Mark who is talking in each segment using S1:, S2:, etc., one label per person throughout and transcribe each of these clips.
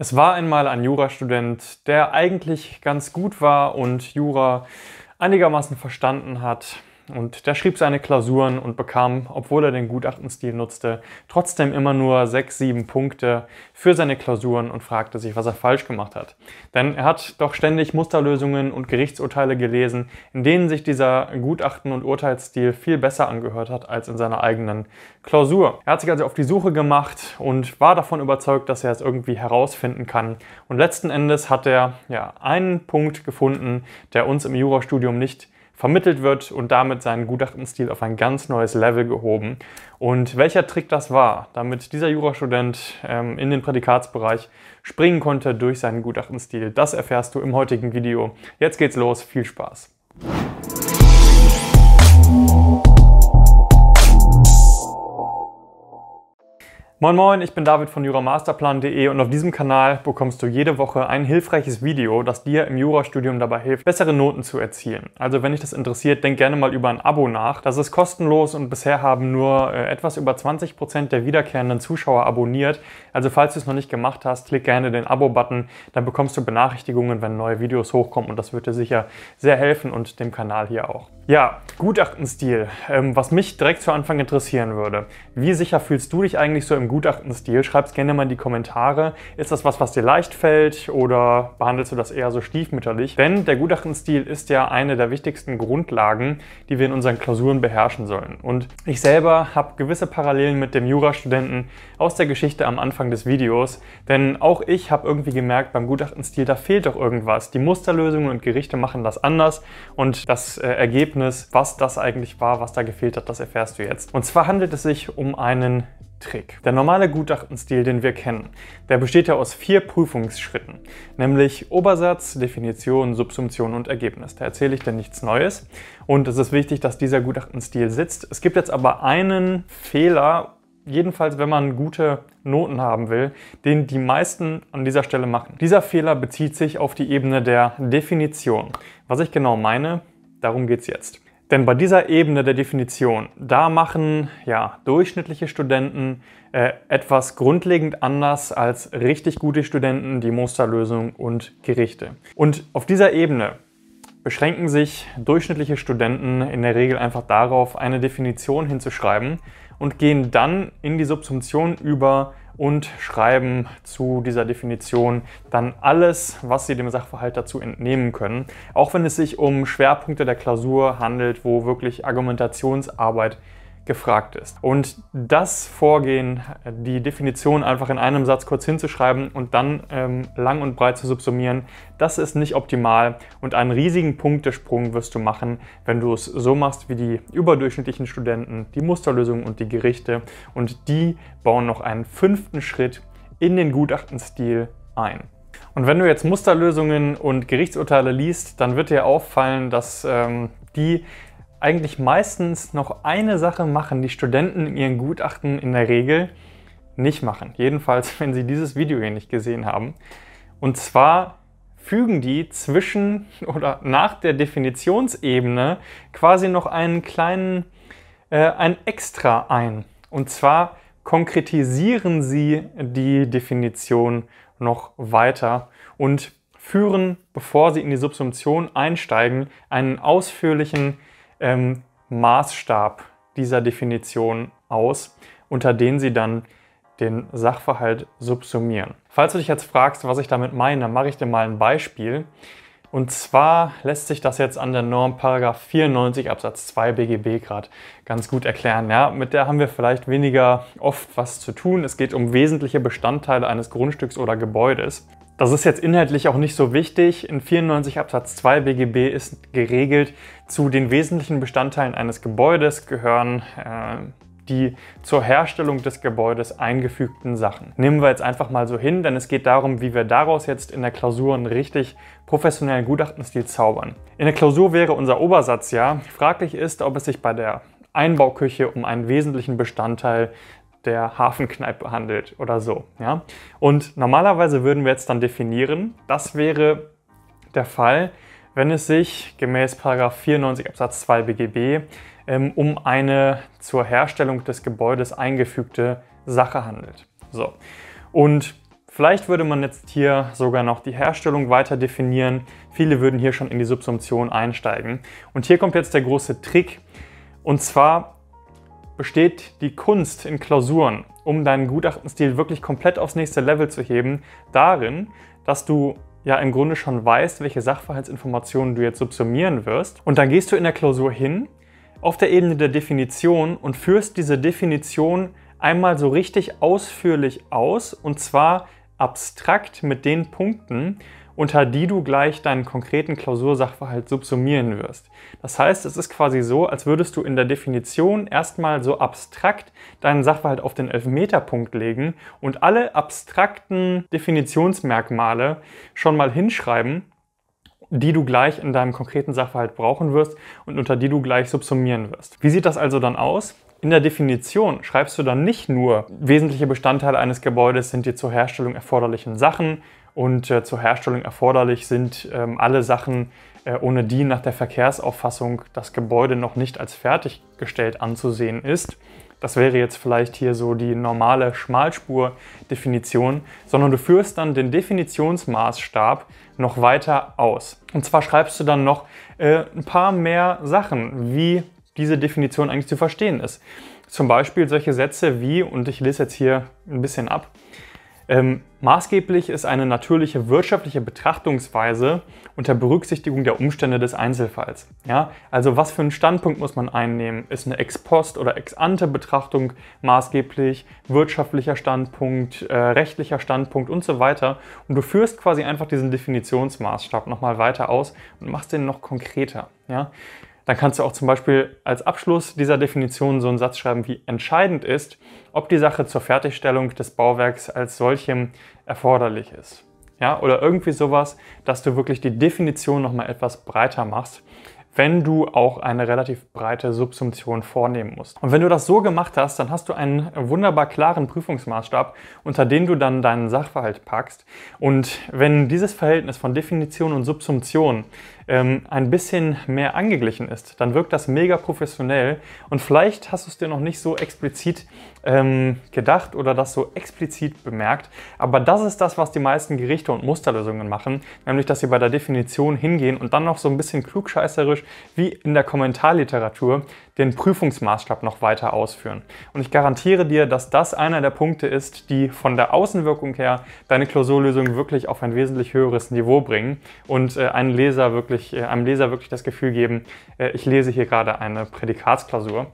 S1: Es war einmal ein Jurastudent, der eigentlich ganz gut war und Jura einigermaßen verstanden hat. Und der schrieb seine Klausuren und bekam, obwohl er den Gutachtenstil nutzte, trotzdem immer nur sechs, sieben Punkte für seine Klausuren und fragte sich, was er falsch gemacht hat. Denn er hat doch ständig Musterlösungen und Gerichtsurteile gelesen, in denen sich dieser Gutachten- und Urteilsstil viel besser angehört hat als in seiner eigenen Klausur. Er hat sich also auf die Suche gemacht und war davon überzeugt, dass er es irgendwie herausfinden kann. Und letzten Endes hat er ja einen Punkt gefunden, der uns im Jurastudium nicht vermittelt wird und damit seinen Gutachtenstil auf ein ganz neues Level gehoben. Und welcher Trick das war, damit dieser Jurastudent ähm, in den Prädikatsbereich springen konnte durch seinen Gutachtenstil, das erfährst du im heutigen Video. Jetzt geht's los, viel Spaß! Moin Moin, ich bin David von juramasterplan.de und auf diesem Kanal bekommst du jede Woche ein hilfreiches Video, das dir im Jurastudium dabei hilft, bessere Noten zu erzielen. Also wenn dich das interessiert, denk gerne mal über ein Abo nach. Das ist kostenlos und bisher haben nur äh, etwas über 20% Prozent der wiederkehrenden Zuschauer abonniert. Also falls du es noch nicht gemacht hast, klick gerne den Abo-Button, dann bekommst du Benachrichtigungen, wenn neue Videos hochkommen und das wird dir sicher sehr helfen und dem Kanal hier auch. Ja, Gutachtenstil. Ähm, was mich direkt zu Anfang interessieren würde. Wie sicher fühlst du dich eigentlich so im im Gutachtenstil. es gerne mal in die Kommentare. Ist das was, was dir leicht fällt oder behandelst du das eher so stiefmütterlich? Denn der Gutachtenstil ist ja eine der wichtigsten Grundlagen, die wir in unseren Klausuren beherrschen sollen. Und ich selber habe gewisse Parallelen mit dem Jurastudenten aus der Geschichte am Anfang des Videos, denn auch ich habe irgendwie gemerkt, beim Gutachtenstil, da fehlt doch irgendwas. Die Musterlösungen und Gerichte machen das anders und das äh, Ergebnis, was das eigentlich war, was da gefehlt hat, das erfährst du jetzt. Und zwar handelt es sich um einen Trick. Der normale Gutachtenstil, den wir kennen, der besteht ja aus vier Prüfungsschritten, nämlich Obersatz, Definition, Subsumption und Ergebnis. Da erzähle ich dir nichts Neues und es ist wichtig, dass dieser Gutachtenstil sitzt. Es gibt jetzt aber einen Fehler, jedenfalls wenn man gute Noten haben will, den die meisten an dieser Stelle machen. Dieser Fehler bezieht sich auf die Ebene der Definition. Was ich genau meine, darum geht es jetzt. Denn bei dieser Ebene der Definition, da machen ja durchschnittliche Studenten äh, etwas grundlegend anders als richtig gute Studenten die Musterlösung und Gerichte. Und auf dieser Ebene beschränken sich durchschnittliche Studenten in der Regel einfach darauf, eine Definition hinzuschreiben und gehen dann in die Subsumption über, und schreiben zu dieser Definition dann alles, was Sie dem Sachverhalt dazu entnehmen können. Auch wenn es sich um Schwerpunkte der Klausur handelt, wo wirklich Argumentationsarbeit gefragt ist. Und das Vorgehen, die Definition einfach in einem Satz kurz hinzuschreiben und dann ähm, lang und breit zu subsumieren, das ist nicht optimal und einen riesigen Punktesprung wirst du machen, wenn du es so machst wie die überdurchschnittlichen Studenten, die Musterlösungen und die Gerichte und die bauen noch einen fünften Schritt in den Gutachtenstil ein. Und wenn du jetzt Musterlösungen und Gerichtsurteile liest, dann wird dir auffallen, dass ähm, die eigentlich meistens noch eine Sache machen, die Studenten in ihren Gutachten in der Regel nicht machen. Jedenfalls, wenn sie dieses Video hier nicht gesehen haben. Und zwar fügen die zwischen oder nach der Definitionsebene quasi noch einen kleinen, äh, ein Extra ein. Und zwar konkretisieren sie die Definition noch weiter und führen, bevor sie in die Subsumption einsteigen, einen ausführlichen ähm, Maßstab dieser Definition aus, unter denen sie dann den Sachverhalt subsumieren. Falls du dich jetzt fragst, was ich damit meine, dann mache ich dir mal ein Beispiel. Und zwar lässt sich das jetzt an der Norm 94 Absatz 2 BGB gerade ganz gut erklären. Ja, mit der haben wir vielleicht weniger oft was zu tun. Es geht um wesentliche Bestandteile eines Grundstücks oder Gebäudes. Das ist jetzt inhaltlich auch nicht so wichtig. In 94 Absatz 2 BGB ist geregelt, zu den wesentlichen Bestandteilen eines Gebäudes gehören äh, die zur Herstellung des Gebäudes eingefügten Sachen. Nehmen wir jetzt einfach mal so hin, denn es geht darum, wie wir daraus jetzt in der Klausur einen richtig professionellen Gutachtenstil zaubern. In der Klausur wäre unser Obersatz ja, fraglich ist, ob es sich bei der Einbauküche um einen wesentlichen Bestandteil der Hafenkneipe handelt oder so. Ja? Und normalerweise würden wir jetzt dann definieren, das wäre der Fall, wenn es sich gemäß 94 Absatz 2 BGB ähm, um eine zur Herstellung des Gebäudes eingefügte Sache handelt. So. Und vielleicht würde man jetzt hier sogar noch die Herstellung weiter definieren. Viele würden hier schon in die Subsumption einsteigen. Und hier kommt jetzt der große Trick. Und zwar besteht die Kunst in Klausuren, um deinen Gutachtenstil wirklich komplett aufs nächste Level zu heben, darin, dass du ja im Grunde schon weißt, welche Sachverhaltsinformationen du jetzt subsumieren wirst. Und dann gehst du in der Klausur hin, auf der Ebene der Definition und führst diese Definition einmal so richtig ausführlich aus, und zwar abstrakt mit den Punkten, unter die du gleich deinen konkreten Klausursachverhalt subsumieren wirst. Das heißt, es ist quasi so, als würdest du in der Definition erstmal so abstrakt deinen Sachverhalt auf den Elfmeterpunkt legen und alle abstrakten Definitionsmerkmale schon mal hinschreiben, die du gleich in deinem konkreten Sachverhalt brauchen wirst und unter die du gleich subsumieren wirst. Wie sieht das also dann aus? In der Definition schreibst du dann nicht nur wesentliche Bestandteile eines Gebäudes sind die zur Herstellung erforderlichen Sachen und äh, zur Herstellung erforderlich sind ähm, alle Sachen, äh, ohne die nach der Verkehrsauffassung das Gebäude noch nicht als fertiggestellt anzusehen ist. Das wäre jetzt vielleicht hier so die normale Schmalspur-Definition, sondern du führst dann den Definitionsmaßstab noch weiter aus. Und zwar schreibst du dann noch äh, ein paar mehr Sachen, wie diese Definition eigentlich zu verstehen ist. Zum Beispiel solche Sätze wie, und ich lese jetzt hier ein bisschen ab, ähm, maßgeblich ist eine natürliche wirtschaftliche Betrachtungsweise unter Berücksichtigung der Umstände des Einzelfalls. Ja? Also was für einen Standpunkt muss man einnehmen? Ist eine Ex-Post- oder Ex-Ante-Betrachtung maßgeblich? Wirtschaftlicher Standpunkt, äh, rechtlicher Standpunkt und so weiter. Und du führst quasi einfach diesen Definitionsmaßstab nochmal weiter aus und machst den noch konkreter. Ja? Dann kannst du auch zum Beispiel als Abschluss dieser Definition so einen Satz schreiben wie entscheidend ist, ob die Sache zur Fertigstellung des Bauwerks als solchem erforderlich ist. Ja, oder irgendwie sowas, dass du wirklich die Definition nochmal etwas breiter machst, wenn du auch eine relativ breite Subsumption vornehmen musst. Und wenn du das so gemacht hast, dann hast du einen wunderbar klaren Prüfungsmaßstab, unter den du dann deinen Sachverhalt packst. Und wenn dieses Verhältnis von Definition und Subsumption ähm, ein bisschen mehr angeglichen ist, dann wirkt das mega professionell und vielleicht hast du es dir noch nicht so explizit ähm, gedacht oder das so explizit bemerkt, aber das ist das, was die meisten Gerichte und Musterlösungen machen, nämlich dass sie bei der Definition hingehen und dann noch so ein bisschen klugscheißerisch wie in der Kommentarliteratur den Prüfungsmaßstab noch weiter ausführen. Und ich garantiere dir, dass das einer der Punkte ist, die von der Außenwirkung her deine Klausurlösung wirklich auf ein wesentlich höheres Niveau bringen und äh, einem, Leser wirklich, äh, einem Leser wirklich das Gefühl geben, äh, ich lese hier gerade eine Prädikatsklausur.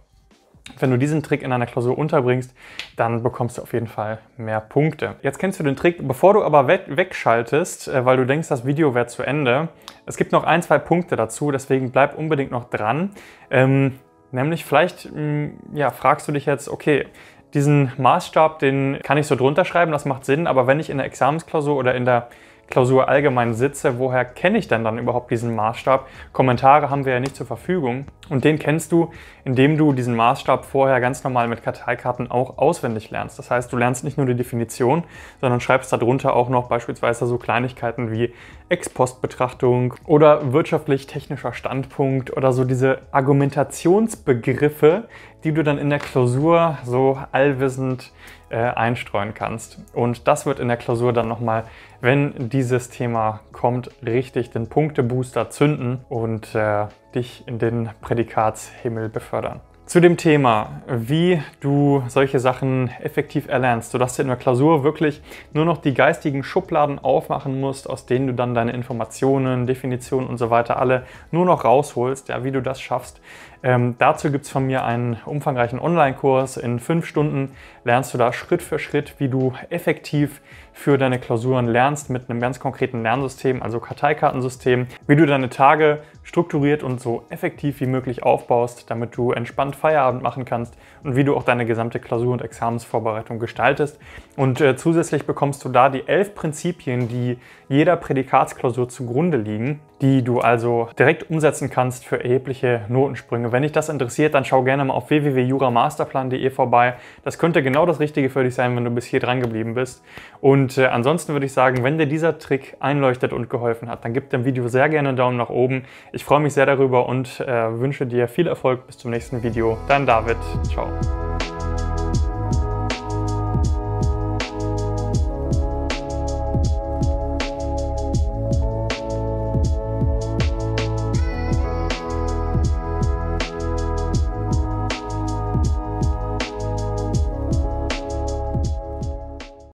S1: Wenn du diesen Trick in einer Klausur unterbringst, dann bekommst du auf jeden Fall mehr Punkte. Jetzt kennst du den Trick, bevor du aber we wegschaltest, äh, weil du denkst, das Video wäre zu Ende. Es gibt noch ein, zwei Punkte dazu, deswegen bleib unbedingt noch dran. Ähm, Nämlich vielleicht mm, ja, fragst du dich jetzt, okay, diesen Maßstab, den kann ich so drunter schreiben, das macht Sinn, aber wenn ich in der Examensklausur oder in der Klausur allgemein sitze, woher kenne ich denn dann überhaupt diesen Maßstab? Kommentare haben wir ja nicht zur Verfügung und den kennst du, indem du diesen Maßstab vorher ganz normal mit Karteikarten auch auswendig lernst. Das heißt, du lernst nicht nur die Definition, sondern schreibst darunter auch noch beispielsweise so Kleinigkeiten wie Ex-Post-Betrachtung oder wirtschaftlich-technischer Standpunkt oder so diese Argumentationsbegriffe, die du dann in der Klausur so allwissend äh, einstreuen kannst. Und das wird in der Klausur dann nochmal, wenn dieses Thema kommt, richtig den Punktebooster zünden und äh, dich in den Prädikatshimmel befördern. Zu dem Thema, wie du solche Sachen effektiv erlernst, sodass du in der Klausur wirklich nur noch die geistigen Schubladen aufmachen musst, aus denen du dann deine Informationen, Definitionen und so weiter alle nur noch rausholst, ja, wie du das schaffst, ähm, dazu gibt es von mir einen umfangreichen Online-Kurs. In fünf Stunden lernst du da Schritt für Schritt, wie du effektiv für deine Klausuren lernst mit einem ganz konkreten Lernsystem, also Karteikartensystem, wie du deine Tage strukturiert und so effektiv wie möglich aufbaust, damit du entspannt Feierabend machen kannst und wie du auch deine gesamte Klausur- und Examensvorbereitung gestaltest. Und äh, zusätzlich bekommst du da die elf Prinzipien, die jeder Prädikatsklausur zugrunde liegen, die du also direkt umsetzen kannst für erhebliche Notensprünge. Wenn dich das interessiert, dann schau gerne mal auf www.juramasterplan.de vorbei. Das könnte genau das Richtige für dich sein, wenn du bis hier dran geblieben bist. Und äh, ansonsten würde ich sagen, wenn dir dieser Trick einleuchtet und geholfen hat, dann gib dem Video sehr gerne einen Daumen nach oben. Ich freue mich sehr darüber und äh, wünsche dir viel Erfolg. Bis zum nächsten Video. Dein David. Ciao.